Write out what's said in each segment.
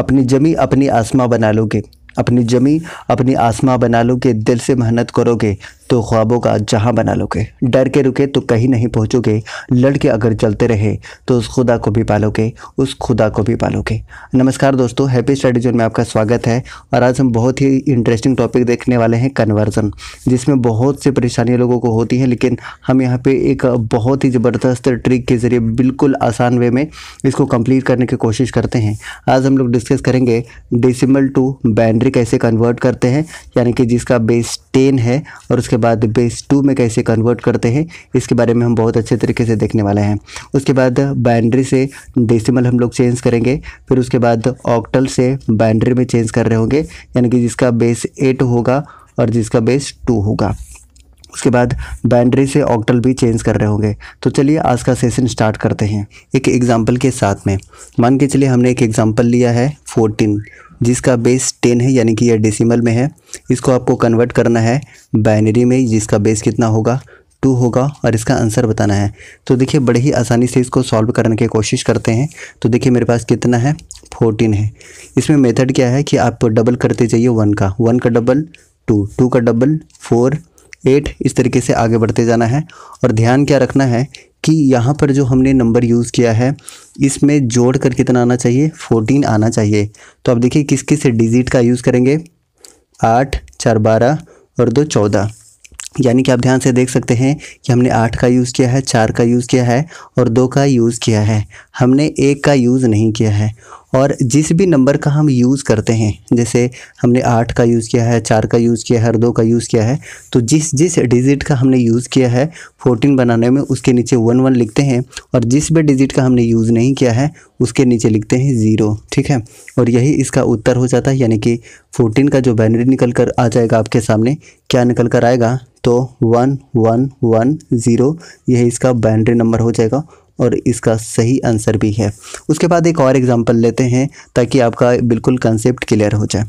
अपनी जमी अपनी आसमां बना लोगे अपनी जमी अपनी आसमां बना लोगे दिल से मेहनत करोगे तो ख्वाबों का जहां बना लोगे डर के रुके तो कहीं नहीं पहुंचोगे लड़के अगर चलते रहे तो उस खुदा को भी पालोगे उस खुदा को भी पालोगे नमस्कार दोस्तों हैप्पी स्टडी जोन में आपका स्वागत है और आज हम बहुत ही इंटरेस्टिंग टॉपिक देखने वाले हैं कन्वर्जन जिसमें बहुत सी परेशानियाँ लोगों को होती हैं लेकिन हम यहाँ पर एक बहुत ही ज़बरदस्त ट्रिक के ज़रिए बिल्कुल आसान वे में इसको कम्प्लीट करने की कोशिश करते हैं आज हम लोग डिस्कस करेंगे डिसिमल टू बैंड सेकेंडरी कैसे कन्वर्ट करते हैं यानी कि जिसका बेस टेन है और उसके बाद बेस टू में कैसे कन्वर्ट करते हैं इसके बारे में हम बहुत अच्छे तरीके से देखने वाले हैं उसके बाद बाइंड्री से डेसिमल हम लोग चेंज करेंगे फिर उसके बाद ऑक्टल से बाइंड्री में चेंज कर रहे होंगे यानी कि जिसका बेस एट होगा और जिसका बेस टू होगा उसके बाद बाइंड्री से ऑक्टल भी चेंज कर रहे होंगे तो चलिए आज का सेशन स्टार्ट करते हैं एक एग्ज़ाम्पल के साथ में मान के चलिए हमने एक एग्ज़ाम्पल लिया है फोर्टीन जिसका बेस टेन है यानी कि यह डेसिमल में है इसको आपको कन्वर्ट करना है बाइनरी में जिसका बेस कितना होगा टू होगा और इसका आंसर बताना है तो देखिए बड़े ही आसानी से इसको सॉल्व करने की कोशिश करते हैं तो देखिए मेरे पास कितना है फोर्टीन है इसमें मेथड क्या है कि आप डबल करते जाइए वन का वन का डबल टू टू का डबल फोर एट इस तरीके से आगे बढ़ते जाना है और ध्यान क्या रखना है कि यहाँ पर जो हमने नंबर यूज़ किया है इसमें जोड़ कर कितना आना चाहिए फोर्टीन आना चाहिए तो आप देखिए किस किस डिजिट का यूज़ करेंगे आठ चार बारह और दो चौदह यानी कि आप ध्यान से देख सकते हैं कि हमने आठ का यूज़ किया है चार का यूज़ किया है और दो का यूज़ किया है हमने एक का यूज़ नहीं किया है और जिस भी नंबर का हम यूज़ करते हैं जैसे हमने आठ का यूज़ किया है चार का यूज़ किया है हर दो का यूज़ किया है तो जिस जिस डिजिट का हमने यूज़ किया है फोर्टीन बनाने में उसके नीचे वन वन लिखते हैं और जिस भी डिजिट का हमने यूज़ नहीं किया है उसके नीचे लिखते हैं ज़ीरो ठीक है और यही इसका उत्तर हो जाता है यानी कि फोर्टीन का जो बैनरी निकल कर आ जाएगा आपके सामने क्या निकल कर आएगा तो वन वन वन ज़ीरो यही इसका बैनरी नंबर हो जाएगा और इसका सही आंसर भी है उसके बाद एक और एग्जाम्पल लेते हैं ताकि आपका बिल्कुल कंसेप्ट क्लियर हो जाए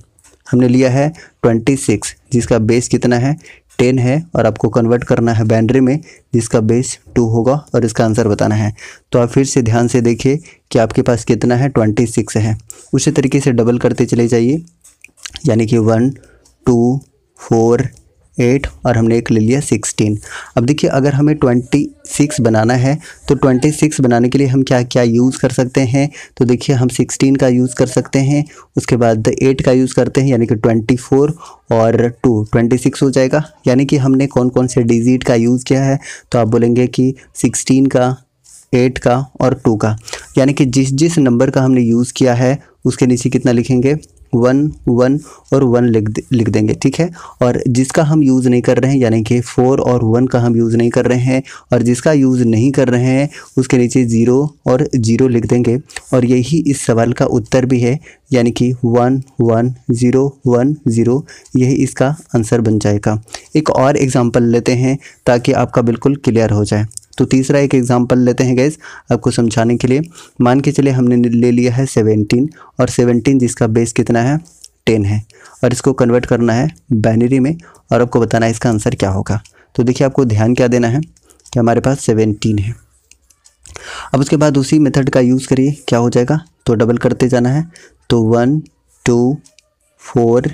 हमने लिया है ट्वेंटी सिक्स जिसका बेस कितना है टेन है और आपको कन्वर्ट करना है बैंड्री में जिसका बेस टू होगा और इसका आंसर बताना है तो आप फिर से ध्यान से देखिए कि आपके पास कितना है ट्वेंटी सिक्स है उसी तरीके से डबल करते चले जाइए यानी कि वन टू फोर एट और हमने एक ले लिया सिक्सटीन अब देखिए अगर हमें ट्वेंटी सिक्स बनाना है तो ट्वेंटी सिक्स बनाने के लिए हम क्या क्या यूज़ कर सकते हैं तो देखिए हम सिक्सटीन का यूज़ कर सकते हैं उसके बाद एट का यूज़ करते हैं यानी कि ट्वेंटी फोर और टू ट्वेंटी सिक्स हो जाएगा यानी कि हमने कौन कौन से डिजिट का यूज़ किया है तो आप बोलेंगे कि सिक्सटीन का एट का और टू का यानी कि जिस जिस नंबर का हमने यूज़ किया है उसके नीचे कितना लिखेंगे वन वन और वन लिख लिख देंगे ठीक है और जिसका हम यूज़ नहीं कर रहे हैं यानी कि फोर और वन का हम यूज़ नहीं कर रहे हैं और जिसका यूज़ नहीं कर रहे हैं उसके नीचे ज़ीरो और ज़ीरो लिख देंगे और यही इस सवाल का उत्तर भी है यानी कि one one zero one zero यही इसका आंसर बन जाएगा एक और एग्ज़ाम्पल लेते हैं ताकि आपका बिल्कुल क्लियर हो जाए तो तीसरा एक एग्जाम्पल लेते हैं गैस आपको समझाने के लिए मान के चले हमने ले लिया है सेवेंटीन और सेवनटीन जिसका बेस कितना है टेन है और इसको कन्वर्ट करना है बाइनरी में और आपको बताना है इसका आंसर क्या होगा तो देखिए आपको ध्यान क्या देना है कि हमारे पास सेवेंटीन है अब उसके बाद उसी मेथड का यूज़ करिए क्या हो जाएगा तो डबल करते जाना है तो वन टू फोर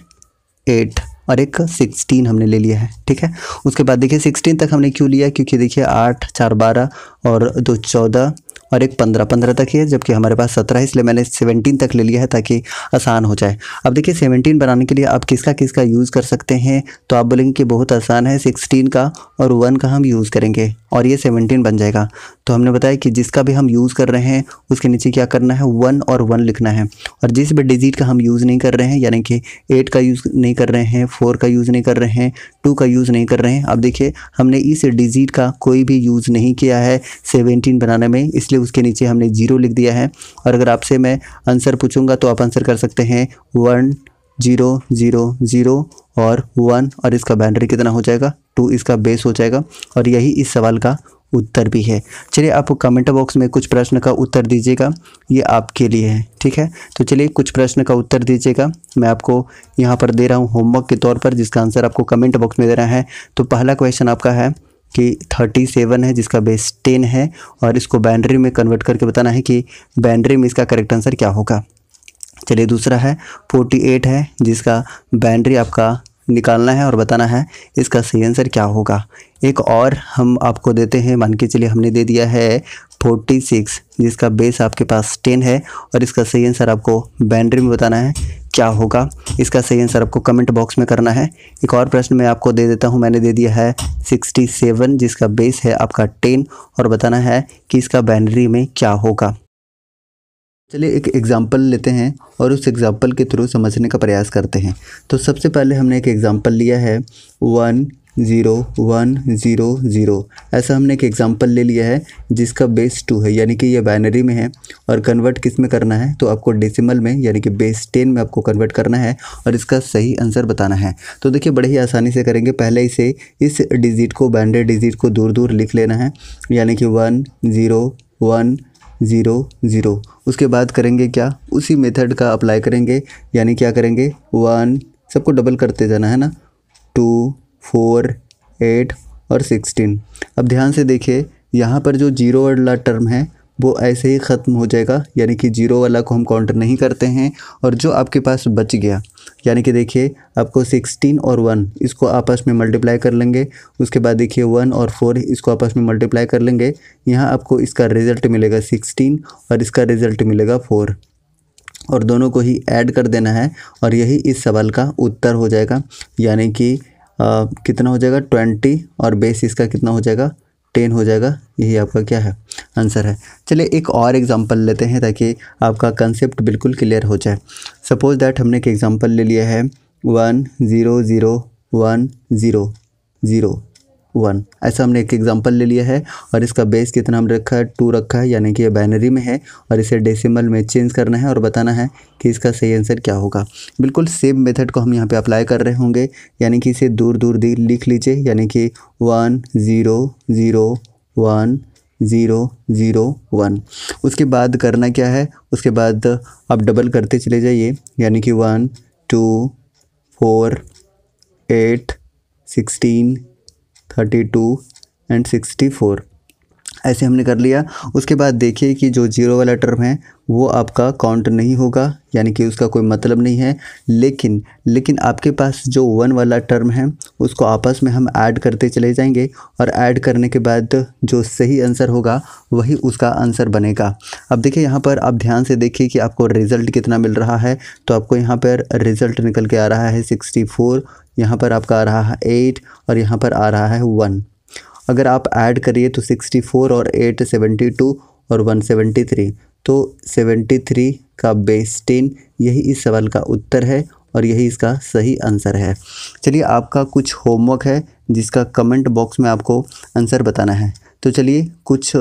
एट और एक सिक्सटीन हमने ले लिया है ठीक है उसके बाद देखिए सिक्सटीन तक हमने क्यों लिया क्योंकि देखिए आठ चार बारह और दो चौदह और एक पंद्रह पंद्रह तक ही है जबकि हमारे पास सत्रह है इसलिए मैंने सेवनटीन तक ले लिया है ताकि आसान हो जाए अब देखिए सेवनटीन बनाने के लिए आप किसका किसका यूज़ कर सकते हैं तो आप बोलेंगे कि बहुत आसान है सिक्सटीन का और वन का हम यूज़ करेंगे और ये सेवनटीन बन जाएगा तो हमने बताया कि जिसका भी हम यूज़ कर रहे हैं उसके नीचे क्या करना है वन और वन लिखना है और जिस भी डिजिट का हम यूज़ नहीं कर रहे हैं यानी कि एट का यूज़ नहीं कर रहे हैं फोर का यूज़ नहीं कर रहे हैं टू का यूज़ नहीं कर रहे हैं अब देखिए हमने इस डिजिट का कोई भी यूज़ नहीं किया है सेवनटीन बनाने में इसलिए उसके नीचे हमने जीरो लिख दिया है और अगर आपसे मैं आंसर पूछूंगा तो आप आंसर कर सकते हैं वन जीरो जीरो जीरो और वन और इसका बैंड्री कितना हो जाएगा टू इसका बेस हो जाएगा और यही इस सवाल का उत्तर भी है चलिए आप कमेंट बॉक्स में कुछ प्रश्न का उत्तर दीजिएगा ये आपके लिए है ठीक है तो चलिए कुछ प्रश्न का उत्तर दीजिएगा मैं आपको यहाँ पर दे रहा हूँ होमवर्क के तौर पर जिसका आंसर आपको कमेंट बॉक्स में दे रहा है तो पहला क्वेश्चन आपका है कि 37 है जिसका बेस 10 है और इसको बाइनरी में कन्वर्ट करके बताना है कि बाइनरी में इसका करेक्ट आंसर क्या होगा चलिए दूसरा है 48 है जिसका बाइनरी आपका निकालना है और बताना है इसका सही आंसर क्या होगा एक और हम आपको देते हैं मान के चलिए हमने दे दिया है 46 जिसका बेस आपके पास 10 है और इसका सही आंसर आपको बाइनरी में बताना है क्या होगा इसका सही आंसर आपको कमेंट बॉक्स में करना है एक और प्रश्न मैं आपको दे देता हूँ मैंने दे दिया है 67 जिसका बेस है आपका 10 और बताना है कि इसका बाइनरी में क्या होगा चलिए एक एग्ज़ाम्पल लेते हैं और उस एग्ज़ाम्पल के थ्रू समझने का प्रयास करते हैं तो सबसे पहले हमने एक एग्ज़ाम्पल लिया है one zero one zero zero ऐसा हमने एक एग्ज़ाम्पल ले लिया है जिसका बेस टू है यानी कि ये बाइनरी में है और कन्वर्ट किस में करना है तो आपको डेसिमल में यानी कि बेस टेन में आपको कन्वर्ट करना है और इसका सही आंसर बताना है तो देखिए बड़े ही आसानी से करेंगे पहले इसे इस डिजिट को बाइनरी डिजिट को दूर दूर लिख लेना है यानी कि one zero one zero zero उसके बाद करेंगे क्या उसी मेथड का अप्लाई करेंगे यानी क्या करेंगे वन सबको डबल करते जाना है ना टू फोर एट और सिक्सटीन अब ध्यान से देखिए यहाँ पर जो जीरो वाला टर्म है वो ऐसे ही ख़त्म हो जाएगा यानी कि जीरो वाला को हम काउंट नहीं करते हैं और जो आपके पास बच गया यानी कि देखिए आपको सिक्सटीन और वन इसको आपस में मल्टीप्लाई कर लेंगे उसके बाद देखिए वन और फोर इसको आपस में मल्टीप्लाई कर लेंगे यहाँ आपको इसका रिज़ल्ट मिलेगा सिक्सटीन और इसका रिज़ल्ट मिलेगा फोर और दोनों को ही ऐड कर देना है और यही इस सवाल का उत्तर हो जाएगा यानी कि आ, कितना हो जाएगा ट्वेंटी और बेस इसका कितना हो जाएगा टेन हो जाएगा यही आपका क्या है आंसर है चलिए एक और एग्जांपल लेते हैं ताकि आपका कंसेप्ट बिल्कुल क्लियर हो जाए सपोज दैट हमने एक एग्जांपल ले लिया है one zero zero one zero zero one ऐसा हमने एक एग्जाम्पल ले लिया है और इसका बेस कितना हमने रखा है टू रखा है यानी कि ये बाइनरी में है और इसे डेसिमल में चेंज करना है और बताना है कि इसका सही आंसर क्या होगा बिल्कुल सेम मेथड को हम यहाँ पे अप्लाई कर रहे होंगे यानी कि इसे दूर दूर दी लिख लीजिए यानी कि one zero zero one zero zero one उसके बाद करना क्या है उसके बाद आप डबल करते चले जाइए यानी कि one two four eight sixteen 32 and 64 ऐसे हमने कर लिया उसके बाद देखिए कि जो जीरो वाला टर्म है वो आपका काउंट नहीं होगा यानी कि उसका कोई मतलब नहीं है लेकिन लेकिन आपके पास जो वन वाला टर्म है उसको आपस में हम ऐड करते चले जाएंगे और ऐड करने के बाद जो सही आंसर होगा वही उसका आंसर बनेगा अब देखिए यहाँ पर आप ध्यान से देखिए कि आपको रिज़ल्ट कितना मिल रहा है तो आपको यहाँ पर रिज़ल्ट निकल के आ रहा है सिक्सटी फोर यहाँ पर आपका आ रहा है एट और यहाँ पर आ रहा है वन अगर आप ऐड करिए तो 64 और 8 72 और 173 तो 73 का बेस 10 यही इस सवाल का उत्तर है और यही इसका सही आंसर है चलिए आपका कुछ होमवर्क है जिसका कमेंट बॉक्स में आपको आंसर बताना है तो चलिए कुछ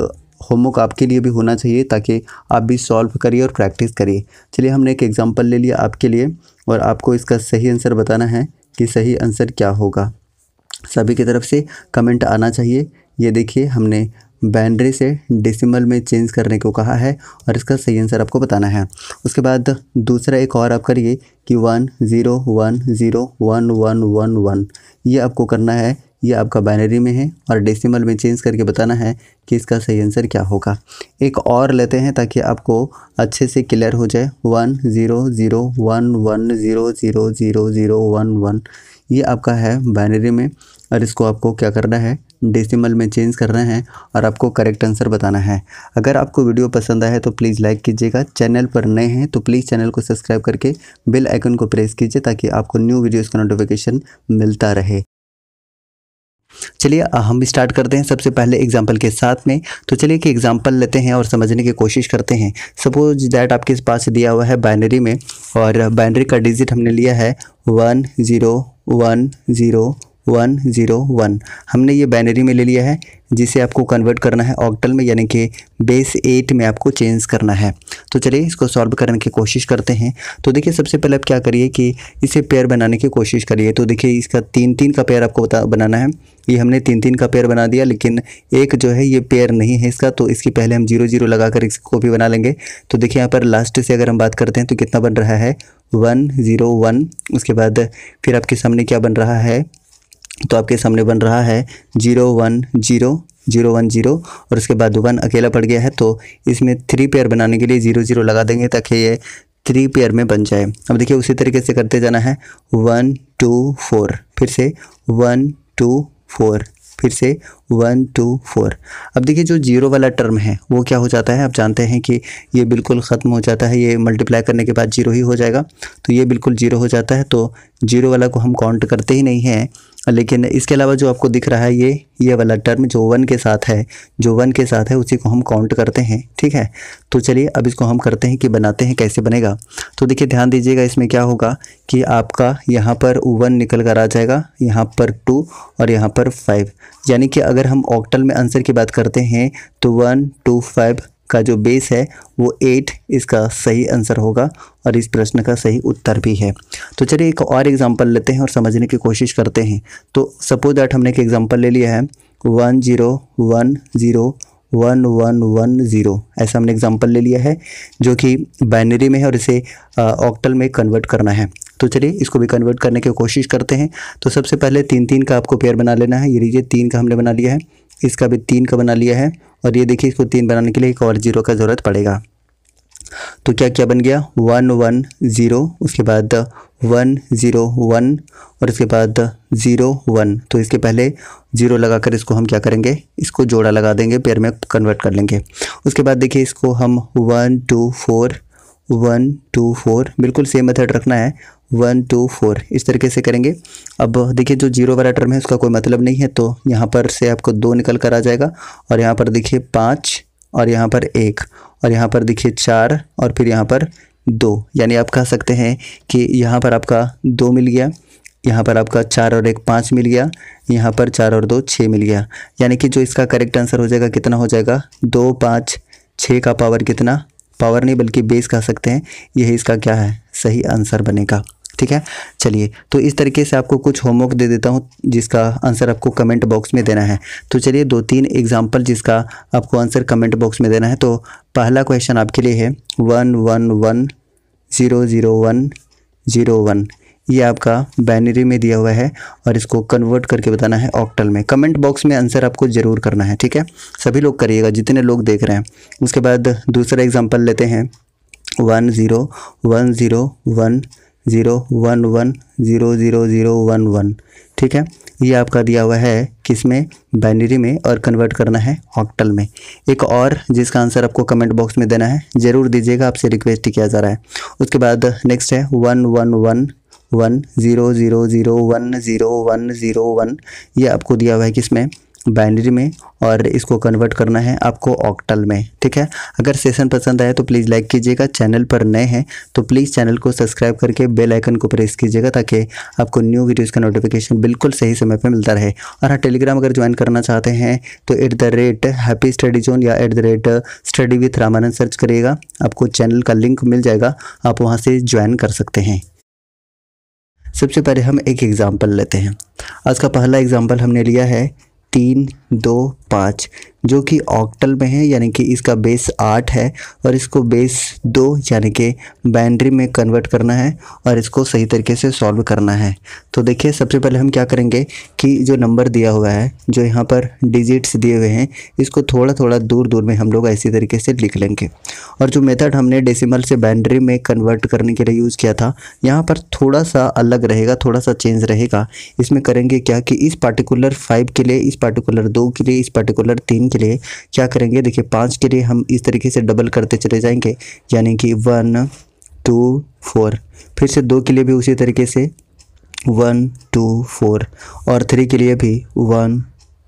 होमवर्क आपके लिए भी होना चाहिए ताकि आप भी सॉल्व करिए और प्रैक्टिस करिए चलिए हमने एक एग्जांपल ले लिया आपके लिए और आपको इसका सही आंसर बताना है कि सही आंसर क्या होगा सभी की तरफ से कमेंट आना चाहिए ये देखिए हमने बैंड्री से डेसिमल में चेंज करने को कहा है और इसका सही आंसर आपको बताना है उसके बाद दूसरा एक और आप करिए कि one zero one zero one one one one ये आपको करना है ये आपका बाइनरी में है और डेसिमल में चेंज करके बताना है कि इसका सही आंसर क्या होगा एक और लेते हैं ताकि आपको अच्छे से क्लियर हो जाए one zero zero one one zero zero zero zero one one ये आपका है बाइनरी में और इसको आपको क्या करना है डेसिमल में चेंज करना है और आपको करेक्ट आंसर बताना है अगर आपको वीडियो पसंद आए तो प्लीज़ लाइक कीजिएगा चैनल पर नए हैं तो प्लीज़ चैनल को सब्सक्राइब करके बेल आइकन को प्रेस कीजिए ताकि आपको न्यू वीडियोस का नोटिफिकेशन मिलता रहे चलिए हम स्टार्ट करते हैं सबसे पहले एग्जाम्पल के साथ में तो चलिए कि एग्जाम्पल लेते हैं और समझने की कोशिश करते हैं सपोज दैट आपके पास दिया हुआ है बाइनरी में और बाइनरी का डिजिट हमने लिया है one zero one zero one zero one हमने ये बैनरी में ले लिया है जिसे आपको कन्वर्ट करना है ऑक्टल में यानी कि बेस एट में आपको चेंज करना है तो चलिए इसको सॉल्व करने की कोशिश करते हैं तो देखिए सबसे पहले आप क्या करिए कि इसे पेयर बनाने की कोशिश करिए तो देखिए इसका तीन तीन का पेयर आपको बता बनाना है ये हमने तीन तीन का पेयर बना दिया लेकिन एक जो है ये पेयर नहीं है इसका तो इसकी पहले हम जीरो जीरो लगा कर इसको भी बना लेंगे तो देखिए यहाँ पर लास्ट से अगर हम बात करते हैं तो कितना बन रहा है वन ज़ीरो वन उसके बाद फिर आपके सामने क्या बन रहा है तो आपके सामने बन रहा है zero one zero zero one zero और उसके बाद वन अकेला पड़ गया है तो इसमें थ्री पेयर बनाने के लिए ज़ीरो ज़ीरो लगा देंगे ताकि ये थ्री पेयर में बन जाए अब देखिए उसी तरीके से करते जाना है वन टू फोर फिर से वन टू फोर फिर से वन टू फोर अब देखिए जो जीरो वाला टर्म है वो क्या हो जाता है आप जानते हैं कि ये बिल्कुल ख़त्म हो जाता है ये मल्टीप्लाई करने के बाद जीरो ही हो जाएगा तो ये बिल्कुल जीरो हो जाता है तो जीरो वाला को हम काउंट करते ही नहीं हैं लेकिन इसके अलावा जो आपको दिख रहा है ये ये वाला टर्म जो वन के साथ है जो वन के साथ है उसी को हम काउंट करते हैं ठीक है तो चलिए अब इसको हम करते हैं कि बनाते हैं कैसे बनेगा तो देखिए ध्यान दीजिएगा इसमें क्या होगा कि आपका यहाँ पर वन निकल कर आ जाएगा यहाँ पर टू और यहाँ पर फाइव यानी कि अगर हम ऑक्टल में आंसर की बात करते हैं तो वन टू फाइव का जो बेस है वो एट इसका सही आंसर होगा और इस प्रश्न का सही उत्तर भी है तो चलिए एक और एग्जाम्पल लेते हैं और समझने की कोशिश करते हैं तो सपोज दैट हमने एक एग्जाम्पल ले लिया है one zero one zero one one one zero ऐसा हमने एग्जाम्पल ले लिया है जो कि बाइनरी में है और इसे ऑक्टल में कन्वर्ट करना है तो चलिए इसको भी कन्वर्ट करने की कोशिश करते हैं तो सबसे पहले तीन तीन का आपको पेयर बना लेना है ये लीजिए तीन का हमने बना लिया है इसका भी तीन का बना लिया है और ये देखिए इसको तीन बनाने के लिए एक और जीरो का ज़रूरत पड़ेगा तो क्या क्या बन गया वन वन ज़ीरो उसके बाद वन ज़ीरो वन और इसके बाद ज़ीरो वन तो इसके पहले ज़ीरो लगाकर इसको हम क्या करेंगे इसको जोड़ा लगा देंगे पेयर में कन्वर्ट कर लेंगे उसके बाद देखिए इसको हम one two four one two four बिल्कुल सेम मेथड रखना है वन टू फोर इस तरीके से करेंगे अब देखिए जो जीरो वाला टर्म है उसका कोई मतलब नहीं है तो यहाँ पर से आपको दो निकल कर आ जाएगा और यहाँ पर देखिए पाँच और यहाँ पर एक और यहाँ पर देखिए चार और फिर यहाँ पर दो यानी आप कह सकते हैं कि यहाँ पर आपका दो मिल गया यहाँ पर आपका चार और एक पाँच मिल गया यहाँ पर चार और दो छः मिल गया यानी कि जो इसका करेक्ट आंसर हो जाएगा कितना हो जाएगा दो पाँच छः का पावर कितना पावर नहीं बल्कि बेस कह सकते हैं यही इसका क्या है सही आंसर बनेगा ठीक है चलिए तो इस तरीके से आपको कुछ होमवर्क दे देता हूँ जिसका आंसर आपको कमेंट बॉक्स में देना है तो चलिए दो तीन एग्जाम्पल जिसका आपको आंसर कमेंट बॉक्स में देना है तो पहला क्वेश्चन आपके लिए है one one one zero zero one zero one ये आपका बैनरी में दिया हुआ है और इसको कन्वर्ट करके बताना है ऑक्टल में कमेंट बॉक्स में आंसर आपको ज़रूर करना है ठीक है सभी लोग करिएगा जितने लोग देख रहे हैं उसके बाद दूसरा एग्जाम्पल लेते हैं one zero one zero one zero one one zero zero zero one one ठीक है ये आपका दिया हुआ है किसमें बाइनरी में और कन्वर्ट करना है ऑक्टल में एक और जिसका आंसर आपको कमेंट बॉक्स में देना है ज़रूर दीजिएगा आपसे रिक्वेस्ट किया जा रहा है उसके बाद नेक्स्ट है one one one one zero zero zero one zero one zero one ये आपको दिया हुआ है किसमें बाइनरी में और इसको कन्वर्ट करना है आपको ऑक्टल में ठीक है अगर सेशन पसंद आए तो प्लीज़ लाइक कीजिएगा चैनल पर नए हैं तो प्लीज़ चैनल को सब्सक्राइब करके बेल आइकन को प्रेस कीजिएगा ताकि आपको न्यू वीडियोज़ का नोटिफिकेशन बिल्कुल सही समय पर मिलता रहे और हाँ टेलीग्राम अगर ज्वाइन करना चाहते हैं तो at the rate happy study zone या at the rate study with Ramanand search करिएगा आपको चैनल का लिंक मिल जाएगा आप वहाँ से ज्वाइन कर सकते हैं सबसे पहले हम एक एग्ज़ाम्पल लेते हैं आज का पहला एग्ज़ाम्पल हमने लिया है तीन दो पाँच जो कि ऑक्टल में है यानी कि इसका बेस आठ है और इसको बेस दो यानी कि बैंड्री में कन्वर्ट करना है और इसको सही तरीके से सॉल्व करना है तो देखिए सबसे पहले हम क्या करेंगे कि जो नंबर दिया हुआ है जो यहाँ पर डिजिट्स दिए हुए हैं इसको थोड़ा थोड़ा दूर दूर में हम लोग ऐसी तरीके से लिख लेंगे और जो मेथड हमने डेसीमल से बाइंड्री में कन्वर्ट करने के लिए यूज़ किया था यहाँ पर थोड़ा सा अलग रहेगा थोड़ा सा चेंज रहेगा इसमें करेंगे क्या कि इस पार्टिकुलर फाइव के लिए इस पार्टिकुलर दो के लिए इस पार्टिकुलर तीन के लिए क्या करेंगे देखिए पाँच के लिए हम इस तरीके से डबल करते चले जाएंगे यानी कि वन टू फोर फिर से दो के लिए भी उसी तरीके से वन टू फोर और थ्री के लिए भी वन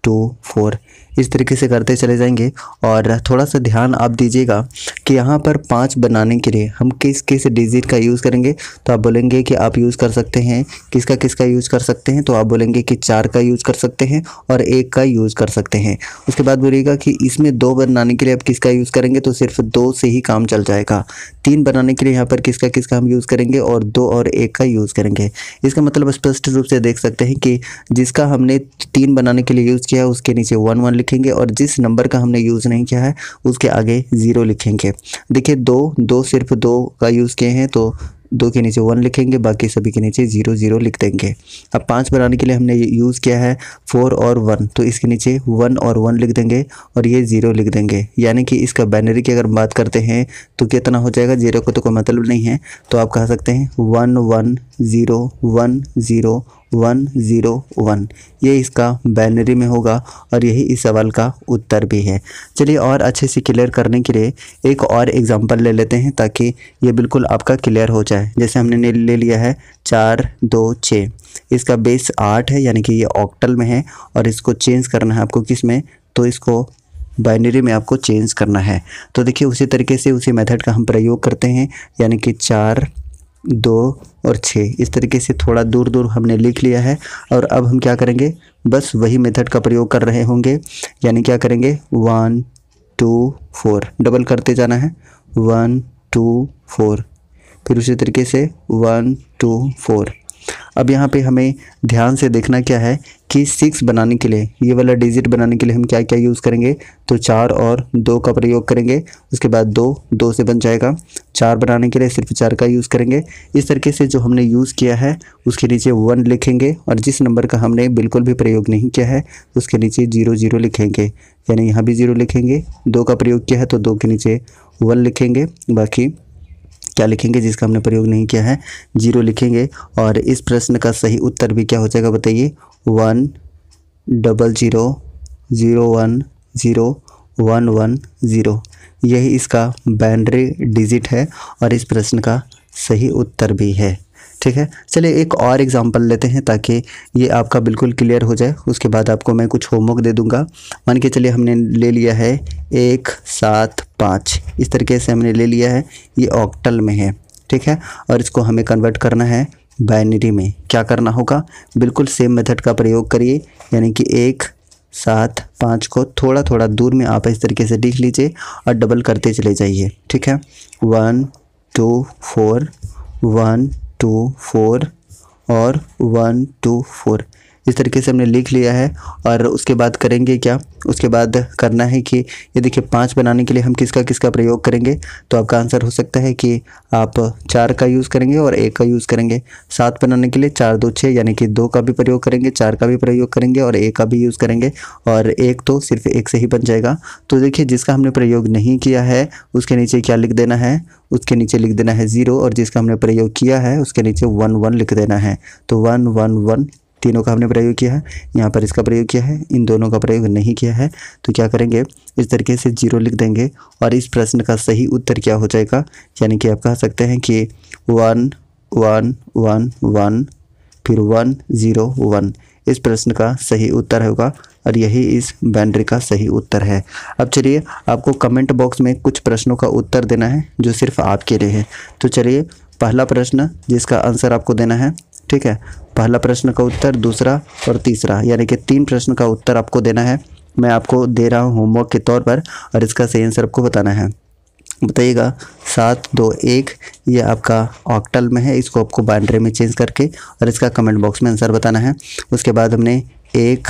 टू फोर इस तरीके से करते चले जाएंगे और थोड़ा सा ध्यान आप दीजिएगा कि यहाँ पर पाँच बनाने के लिए हम किस किस डिजिट का यूज़ करेंगे तो आप बोलेंगे कि आप यूज़ कर सकते हैं किसका किसका यूज़ कर सकते हैं तो आप बोलेंगे कि चार का यूज़ कर सकते हैं और एक का यूज़ कर सकते हैं उसके बाद बोलिएगा कि इसमें दो बनाने के लिए आप किसका यूज़ करेंगे तो सिर्फ दो से ही काम चल जाएगा तीन बनाने के लिए यहाँ पर किसका किसका हम यूज़ करेंगे और दो और एक का यूज़ करेंगे इसका मतलब स्पष्ट रूप से देख सकते हैं कि जिसका हमने तीन बनाने के लिए यूज़ किया उसके नीचे वन वन लिखेंगे और जिस नंबर का हमने यूज़ नहीं किया है उसके आगे ज़ीरो लिखेंगे देखिए दो दो सिर्फ दो का यूज़ किए हैं तो दो के नीचे वन लिखेंगे बाकी सभी के नीचे ज़ीरो ज़ीरो लिख देंगे अब पाँच बनाने के लिए हमने यूज़ किया है फोर और वन तो इसके नीचे वन और वन लिख देंगे और ये ज़ीरो लिख देंगे यानी कि इसका बैनरी की अगर बात करते हैं तो कितना हो जाएगा जीरो को तो कोई मतलब नहीं है तो आप कह सकते हैं one one zero one zero one zero one ये इसका बाइनरी में होगा और यही इस सवाल का उत्तर भी है चलिए और अच्छे से क्लियर करने के लिए एक और एग्जांपल ले लेते हैं ताकि ये बिल्कुल आपका क्लियर हो जाए जैसे हमने ले लिया है चार दो छः इसका बेस आठ है यानी कि ये ऑक्टल में है और इसको चेंज करना है आपको किस में तो इसको बाइनरी में आपको चेंज करना है तो देखिए उसी तरीके से उसी मेथड का हम प्रयोग करते हैं यानी कि चार दो और छः इस तरीके से थोड़ा दूर दूर हमने लिख लिया है और अब हम क्या करेंगे बस वही मेथड का प्रयोग कर रहे होंगे यानी क्या करेंगे वन टू फोर डबल करते जाना है वन टू फोर फिर उसी तरीके से वन टू फोर अब यहाँ पे हमें ध्यान से देखना क्या है कि सिक्स बनाने के लिए ये वाला डिजिट बनाने के लिए हम क्या क्या यूज़ करेंगे तो चार और दो का प्रयोग करेंगे उसके बाद दो दो से बन जाएगा चार बनाने के लिए सिर्फ चार का यूज़ करेंगे इस तरीके से जो हमने यूज़ किया है उसके नीचे वन लिखेंगे और जिस नंबर का हमने बिल्कुल भी प्रयोग नहीं किया है उसके नीचे जीरो जीरो लिखेंगे यानी यहाँ भी जीरो लिखेंगे दो का प्रयोग किया है तो दो के नीचे वन लिखेंगे बाकी क्या लिखेंगे जिसका हमने प्रयोग नहीं किया है जीरो लिखेंगे और इस प्रश्न का सही उत्तर भी क्या हो जाएगा बताइए one double zero zero one zero one one zero यही इसका बाइनरी डिजिट है और इस प्रश्न का सही उत्तर भी है ठीक है चलिए एक और एग्जांपल लेते हैं ताकि ये आपका बिल्कुल क्लियर हो जाए उसके बाद आपको मैं कुछ होमवर्क दे दूंगा मान के चलिए हमने ले लिया है एक सात पाँच इस तरीके से हमने ले लिया है ये ऑक्टल में है ठीक है और इसको हमें कन्वर्ट करना है बाइनरी में क्या करना होगा बिल्कुल सेम मेथड का प्रयोग करिए यानी कि एक सात पाँच को थोड़ा थोड़ा दूर में आप इस तरीके से लिख लीजिए और डबल करते चले जाइए ठीक है one two four one two four और वन टू फोर इस तरीके से हमने लिख लिया है और उसके बाद करेंगे क्या उसके बाद करना है कि ये देखिए पाँच बनाने के लिए हम किसका किसका प्रयोग करेंगे तो आपका आंसर हो सकता है कि आप चार का यूज़ करेंगे और एक का यूज़ करेंगे सात बनाने के लिए चार दो छः यानी कि दो का भी प्रयोग करेंगे चार का भी प्रयोग करेंगे और एक का भी यूज़ करेंगे और एक तो सिर्फ एक से ही बन जाएगा तो देखिए जिसका हमने प्रयोग नहीं किया है उसके नीचे क्या लिख देना है उसके नीचे लिख देना है ज़ीरो और जिसका हमने प्रयोग किया है उसके नीचे वन वन लिख देना है तो वन वन वन तीनों का हमने प्रयोग किया है यहाँ पर इसका प्रयोग किया है इन दोनों का प्रयोग नहीं किया है तो क्या करेंगे इस तरीके से जीरो लिख देंगे और इस प्रश्न का सही उत्तर क्या हो जाएगा यानी कि आप कह सकते हैं कि वन वन वन वन फिर वन ज़ीरो वन इस प्रश्न का सही उत्तर होगा और यही इस बैंड्री का सही उत्तर है अब चलिए आपको कमेंट बॉक्स में कुछ प्रश्नों का उत्तर देना है जो सिर्फ आपके लिए है तो चलिए पहला प्रश्न जिसका आंसर आपको देना है ठीक है पहला प्रश्न का उत्तर दूसरा और तीसरा यानी कि तीन प्रश्न का उत्तर आपको देना है मैं आपको दे रहा हूँ होमवर्क के तौर पर और इसका सही आंसर आपको बताना है बताइएगा सात दो एक ये आपका ऑक्टल में है इसको आपको बाइंड्री में चेंज करके और इसका कमेंट बॉक्स में आंसर बताना है उसके बाद हमने एक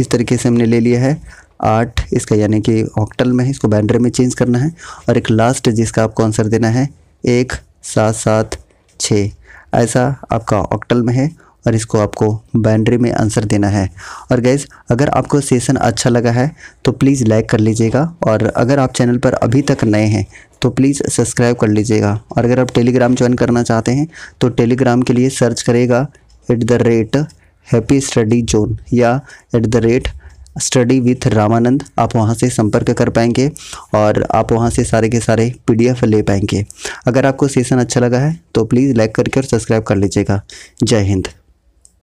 इस तरीके से हमने ले लिया है आठ इसका यानी कि ऑक्टल में है इसको बाइंड्री में चेंज करना है और एक लास्ट जिसका आपको आंसर देना है एक सात सात छः ऐसा आपका ऑक्टल में है और इसको आपको बाइंड्री में आंसर देना है और गैज़ अगर आपको सेशन अच्छा लगा है तो प्लीज़ लाइक कर लीजिएगा और अगर आप चैनल पर अभी तक नए हैं तो प्लीज़ सब्सक्राइब कर लीजिएगा और अगर आप टेलीग्राम ज्वाइन करना चाहते हैं तो टेलीग्राम के लिए सर्च करेगा at the rate happy study zone या at the rate study with Ramanand आप वहाँ से संपर्क कर पाएंगे और आप वहाँ से सारे के सारे पीडीएफ ले पाएंगे अगर आपको सेशन अच्छा लगा है तो प्लीज़ लाइक करके और सब्सक्राइब कर लीजिएगा जय हिंद